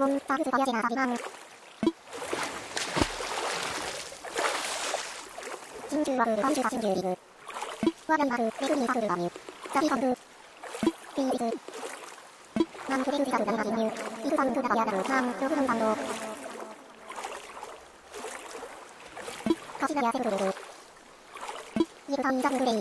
몬스터스파이어제가비방진주와그건주가진주리그화면마그매그니사그바뮤자비건그비리그남그랭지가그난가비뮤이그선그다비아다루참노후동방로거시나야세그루그이그선이정그레이